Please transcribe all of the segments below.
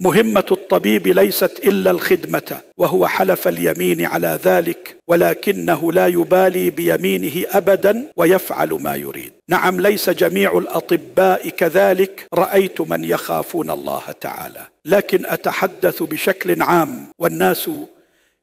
مهمه الطبيب ليست الا الخدمه وهو حلف اليمين على ذلك ولكنه لا يبالي بيمينه ابدا ويفعل ما يريد نعم ليس جميع الاطباء كذلك رايت من يخافون الله تعالى لكن اتحدث بشكل عام والناس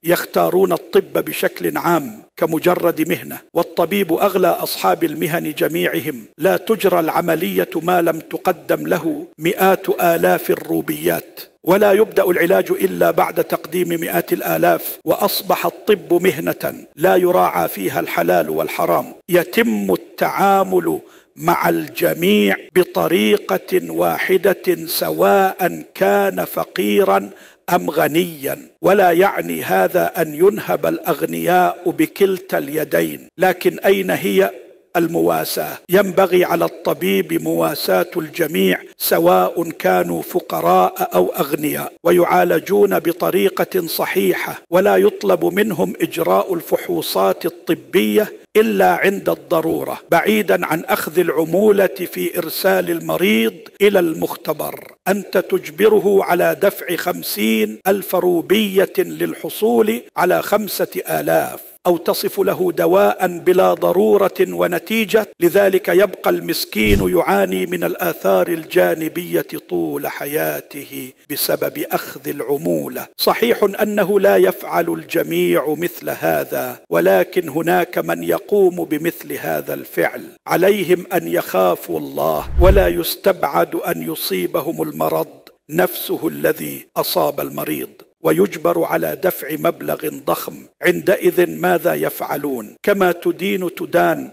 يختارون الطب بشكل عام كمجرد مهنه والطبيب اغلى اصحاب المهن جميعهم لا تجرى العمليه ما لم تقدم له مئات الاف الروبيات ولا يبدا العلاج الا بعد تقديم مئات الالاف واصبح الطب مهنه لا يراعى فيها الحلال والحرام يتم التعامل مع الجميع بطريقه واحده سواء كان فقيرا ام غنيا ولا يعني هذا ان ينهب الاغنياء بكلتا اليدين لكن اين هي المواساه ينبغي على الطبيب مواساه الجميع سواء كانوا فقراء او اغنياء ويعالجون بطريقه صحيحه ولا يطلب منهم اجراء الفحوصات الطبيه الا عند الضروره بعيدا عن اخذ العموله في ارسال المريض الى المختبر انت تجبره على دفع خمسين الف روبيه للحصول على خمسه الاف او تصف له دواء بلا ضروره ونتيجه لذلك يبقى المسكين يعاني من الاثار الجانبيه طول حياته بسبب اخذ العموله صحيح انه لا يفعل الجميع مثل هذا ولكن هناك من يقوم بمثل هذا الفعل عليهم ان يخافوا الله ولا يستبعد ان يصيبهم المرض نفسه الذي اصاب المريض ويجبر على دفع مبلغ ضخم عندئذ ماذا يفعلون كما تدين تدان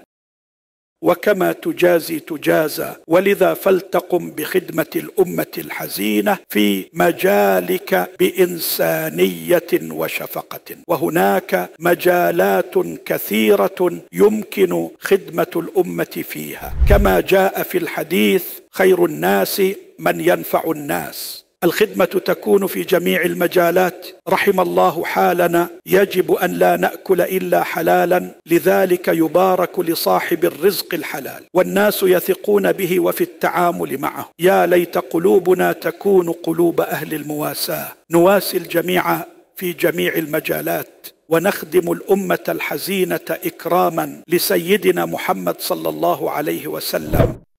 وكما تجازي تجازى ولذا فلتقم بخدمه الامه الحزينه في مجالك بانسانيه وشفقه وهناك مجالات كثيره يمكن خدمه الامه فيها كما جاء في الحديث خير الناس من ينفع الناس الخدمه تكون في جميع المجالات رحم الله حالنا يجب ان لا ناكل الا حلالا لذلك يبارك لصاحب الرزق الحلال والناس يثقون به وفي التعامل معه يا ليت قلوبنا تكون قلوب اهل المواساه نواسي الجميع في جميع المجالات ونخدم الامه الحزينه اكراما لسيدنا محمد صلى الله عليه وسلم